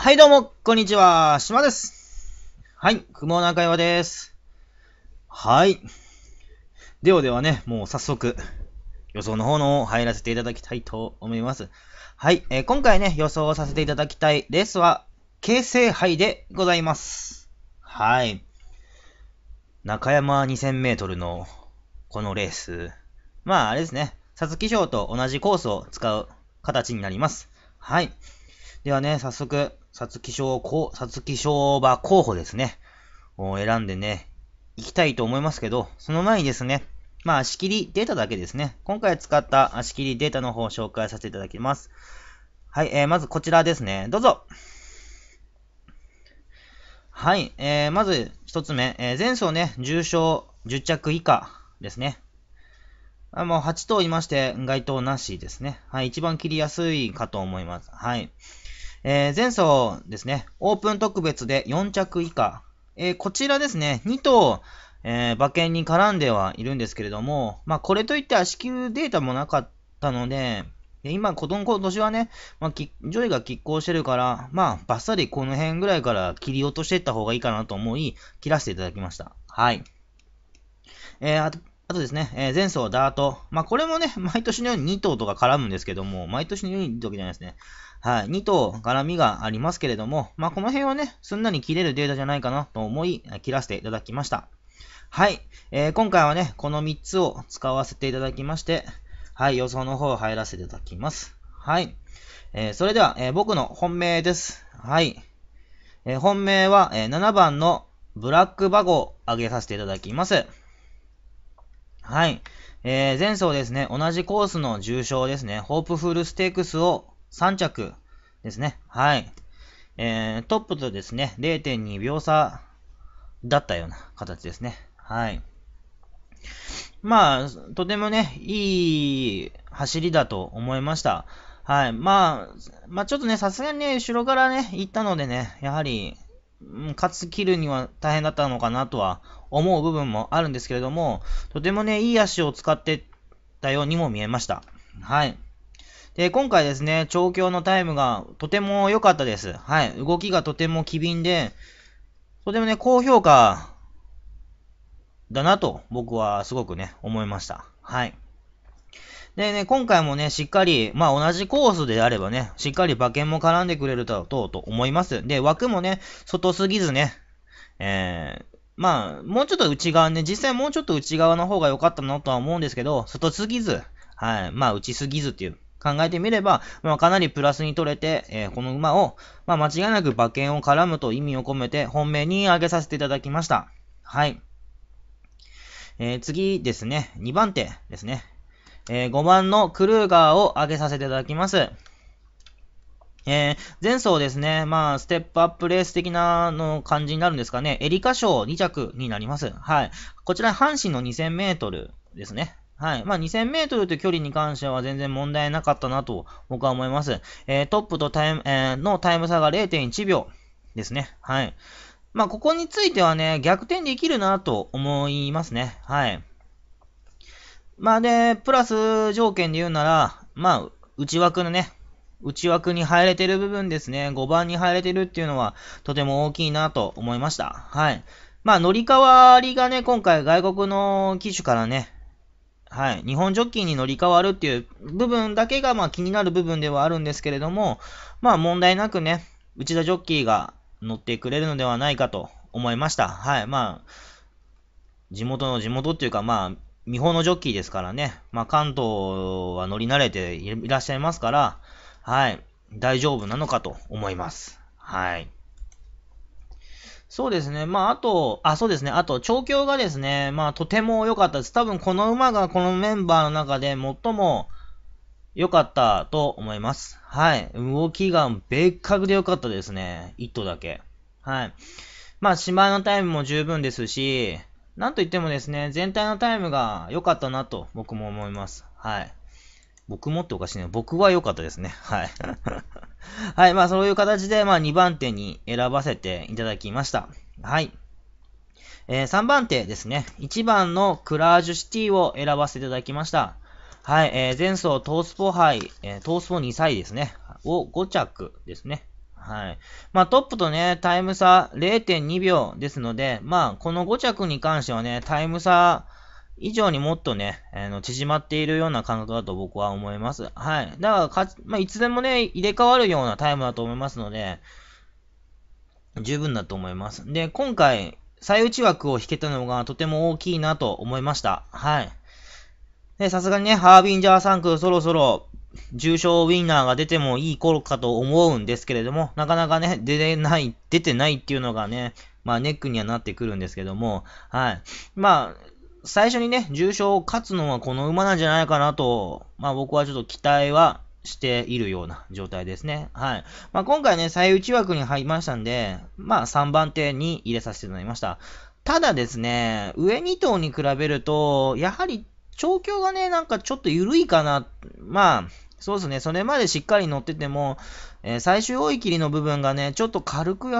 はい、どうも、こんにちは。島です。はい、雲中岩です。はい。ではではね、もう早速、予想の方の入らせていただきたいと思います。はい、えー、今回ね、予想させていただきたいレースは、京成杯でございます。はい。中山2000メートルの、このレース。まあ、あれですね、つき賞と同じコースを使う形になります。はい。ではね、早速、皐月賞、皐月賞馬候補ですね、を選んでね、行きたいと思いますけど、その前にですね、まあ、足切りデータだけですね。今回使った足切りデータの方を紹介させていただきます。はい、えー、まずこちらですね。どうぞはい、えー、まず一つ目、えー、前走ね、重傷10着以下ですね。あもう8頭いまして、該当なしですね。はい、一番切りやすいかと思います。はい。えー、前走ですね、オープン特別で4着以下。えー、こちらですね、2頭、えー、馬券に絡んではいるんですけれども、まあ、これといって足球データもなかったので、で今、今年はね、まあ、ジョイが拮抗してるから、まあ、バッサリこの辺ぐらいから切り落としていった方がいいかなと思い、切らせていただきました。はい。えー、あと、あとですね、えー、前走ダート。まあ、これもね、毎年のように2頭とか絡むんですけども、毎年のように2頭じゃないですね。はい、2と絡みがありますけれども、まあ、この辺はね、すんなり切れるデータじゃないかなと思い、切らせていただきました。はい、えー、今回はね、この3つを使わせていただきまして、はい、予想の方入らせていただきます。はい。えー、それでは、えー、僕の本命です。はい。えー、本命は、え7番のブラックバゴを上げさせていただきます。はい。えー、前走ですね、同じコースの重賞ですね、ホープフルステークスを3着ですね。はい。えー、トップとですね、0.2秒差だったような形ですね。はい。まあ、とてもね、いい走りだと思いました。はい。まあ、まあ、ちょっとね、さすがにね、後ろからね、行ったのでね、やはり、勝つ切るには大変だったのかなとは思う部分もあるんですけれども、とてもね、いい足を使ってたようにも見えました。はい。で、今回ですね、調教のタイムがとても良かったです。はい。動きがとても機敏で、とてもね、高評価だなと僕はすごくね、思いました。はい。でね、今回もね、しっかり、まあ同じコースであればね、しっかり馬券も絡んでくれるだろうと思います。で、枠もね、外すぎずね、えー、まあ、もうちょっと内側ね、実際もうちょっと内側の方が良かったなとは思うんですけど、外すぎず、はい、まあ打ちすぎずっていう考えてみれば、まあ、かなりプラスに取れて、えー、この馬を、まあ、間違いなく馬券を絡むと意味を込めて本命に挙げさせていただきました。はい。えー、次ですね、2番手ですね。えー、5番のクルーガーを挙げさせていただきます。えー、前走ですね、まあ、ステップアップレース的なの感じになるんですかね。エリカ賞2着になります。はい。こちら、阪神の2000メートルですね。はい。まあ、2000メートルという距離に関しては全然問題なかったなと僕は思います。えー、トップとタイム、えー、のタイム差が0.1秒ですね。はい。まあ、ここについてはね、逆転できるなと思いますね。はい。まあ、で、プラス条件で言うなら、まあ、内枠のね、内枠に入れてる部分ですね、5番に入れてるっていうのはとても大きいなと思いました。はい。まあ、乗り換わりがね、今回外国の機種からね、はい、日本ジョッキーに乗り換わるっていう部分だけがまあ気になる部分ではあるんですけれども、まあ問題なくね、内田ジョッキーが乗ってくれるのではないかと思いました。はい、まあ、地元の地元っていうかまあ、見本のジョッキーですからね、まあ関東は乗り慣れていらっしゃいますから、はい、大丈夫なのかと思います。はい。そうですね。まあ、あと、あ、そうですね。あと、調教がですね、まあ、とても良かったです。多分、この馬がこのメンバーの中で最も良かったと思います。はい。動きが別格で良かったですね。一頭だけ。はい。まあ、芝のタイムも十分ですし、なんといってもですね、全体のタイムが良かったなと、僕も思います。はい。僕もっておかしいね。僕は良かったですね。はい。はい、まあそういう形で、まあ2番手に選ばせていただきました。はい。えー、3番手ですね。1番のクラージュシティを選ばせていただきました。はい、えー、前走トースポ杯、えー、トースポ2歳ですね。を5着ですね。はい。まあトップとね、タイム差0.2秒ですので、まあこの5着に関してはね、タイム差、以上にもっとね、あの、縮まっているような感覚だと僕は思います。はい。だからか、まあ、いつでもね、入れ替わるようなタイムだと思いますので、十分だと思います。で、今回、最内枠を引けたのがとても大きいなと思いました。はい。で、さすがにね、ハービンジャー3区そろそろ重賞ウィンナーが出てもいい頃かと思うんですけれども、なかなかね、出れない、出てないっていうのがね、まあネックにはなってくるんですけども、はい。まあ、最初にね、重賞を勝つのはこの馬なんじゃないかなと、まあ僕はちょっと期待はしているような状態ですね。はい。まあ今回ね、最内枠に入りましたんで、まあ3番手に入れさせていただきました。ただですね、上2頭に比べると、やはり調教がね、なんかちょっと緩いかな。まあ、そうですね、それまでしっかり乗ってても、えー、最終追い切りの部分がね、ちょっと軽く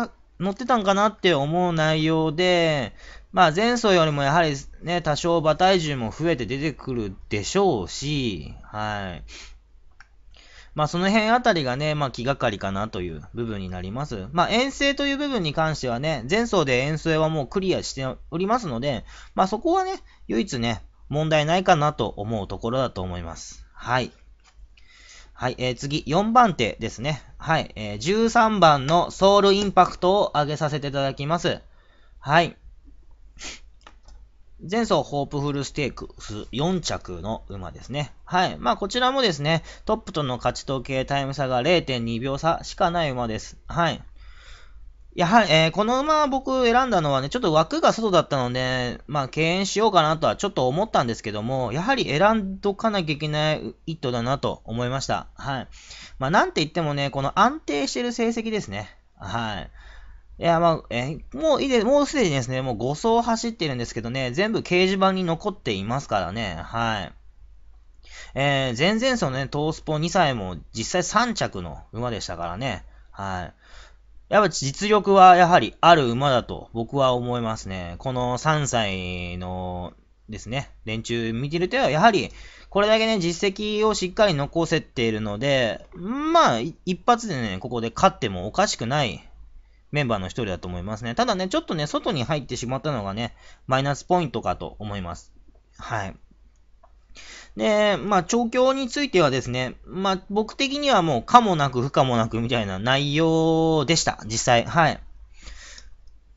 乗ってたんかなって思う内容で、まあ前走よりもやはりね、多少馬体重も増えて出てくるでしょうし、はい。まあその辺あたりがね、まあ気がかりかなという部分になります。まあ遠征という部分に関してはね、前走で遠征はもうクリアしておりますので、まあそこはね、唯一ね、問題ないかなと思うところだと思います。はい。はい、えー、次、4番手ですね。はい、えー、13番のソウルインパクトを上げさせていただきます。はい。前走ホープフルステークス4着の馬ですね。はい。まあこちらもですね、トップとの勝ち時計タイム差が0.2秒差しかない馬です。はい。やはり、えー、この馬僕選んだのはね、ちょっと枠が外だったので、まあ敬遠しようかなとはちょっと思ったんですけども、やはり選んどかなきゃいけない一頭だなと思いました。はい。まあなんて言ってもね、この安定してる成績ですね。はい。いや、まあ、えー、もういいで、もうすでにですね、もう5層走ってるんですけどね、全部掲示板に残っていますからね、はい。えー、前々走のね、トースポ2歳も実際3着の馬でしたからね、はい。やっぱ実力はやはりある馬だと僕は思いますね。この3歳のですね、連中見てると、やはり、これだけね、実績をしっかり残せているので、まあ、一発でね、ここで勝ってもおかしくないメンバーの一人だと思いますね。ただね、ちょっとね、外に入ってしまったのがね、マイナスポイントかと思います。はい。で、まあ、調教についてはですね、まあ、僕的にはもう、可もなく不可もなくみたいな内容でした、実際。はい。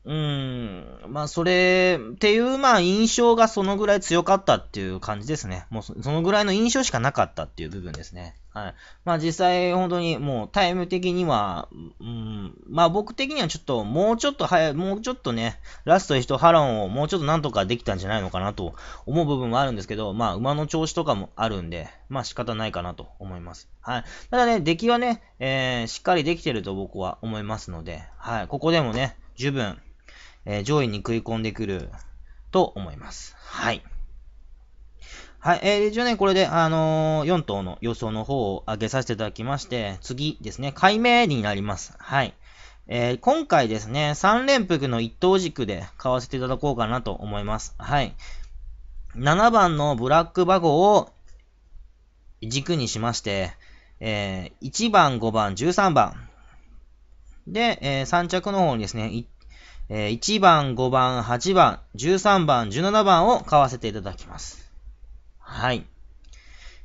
うーん、まあ、それ、っていう、まあ、印象がそのぐらい強かったっていう感じですね。もうそ、のぐらいの印象しかなかったっていう部分ですね。はい。まあ、実際、本当にもう、タイム的には、うん、まあ、僕的にはちょっと、もうちょっと早い、もうちょっとね、ラスト1波乱をもうちょっとなんとかできたんじゃないのかなと思う部分はあるんですけど、まあ、馬の調子とかもあるんで、まあ、仕方ないかなと思います。はい。ただね、出来はね、えー、しっかりできてると僕は思いますので、はい。ここでもね、十分、え上位に食い込んでくると思います。はい。はい。えー、一応ね、これで、あのー、4頭の予想の方を上げさせていただきまして、次ですね、解明になります。はい。えー、今回ですね、3連複の1等軸で買わせていただこうかなと思います。はい。7番のブラックバゴを軸にしまして、えー、1番、5番、13番。で、えー、3着の方にですね、えー、1番、5番、8番、13番、17番を買わせていただきます。はい。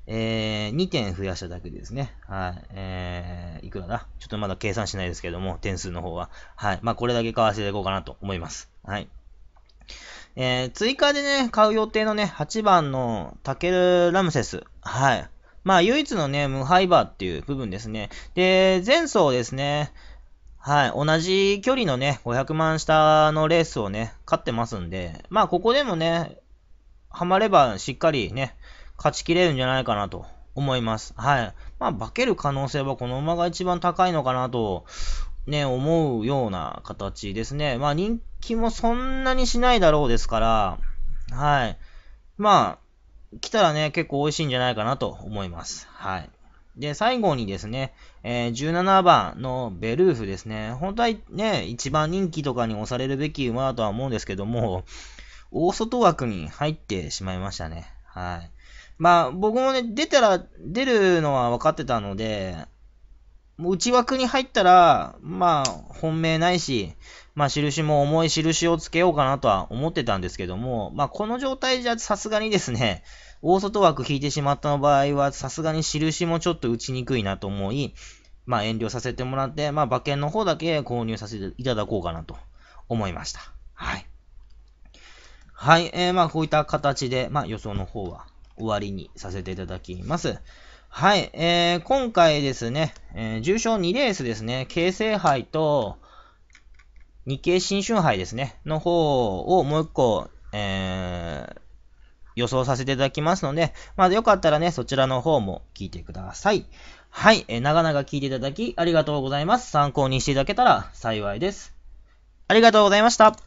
えー、2点増やしただけですね。はい。えー、いくらだちょっとまだ計算しないですけども、点数の方は。はい。まあ、これだけ買わせていこうかなと思います。はい。えー、追加でね、買う予定のね、8番のタケル・ラムセス。はい。まあ、唯一のね、無敗ーっていう部分ですね。で、前走ですね、はい、同じ距離のね、500万下のレースをね、勝ってますんで、まあここでもね、ハマればしっかりね、勝ちきれるんじゃないかなと思います。はい。まあ化ける可能性はこの馬が一番高いのかなと、ね、思うような形ですね。まあ人気もそんなにしないだろうですから、はい。まあ、来たらね、結構美味しいんじゃないかなと思います。はい。で、最後にですね、えー、17番のベルーフですね。本当はね、一番人気とかに押されるべき馬だとは思うんですけども、大外枠に入ってしまいましたね。はい。まあ、僕もね、出たら、出るのは分かってたので、もう内枠に入ったら、まあ、本命ないし、まあ、印も重い印をつけようかなとは思ってたんですけども、まあ、この状態じゃさすがにですね、大外枠引いてしまった場合は、さすがに印もちょっと打ちにくいなと思い、まあ遠慮させてもらって、まあ馬券の方だけ購入させていただこうかなと思いました。はい。はい。えー、まあこういった形で、まあ予想の方は終わりにさせていただきます。はい。えー、今回ですね、えー、重賞2レースですね、京成杯と日経新春杯ですね、の方をもう一個、えー予想させていただきますので、まあ、よかったらね、そちらの方も聞いてください。はい、え長々聞いていただきありがとうございます。参考にしていただけたら幸いです。ありがとうございました。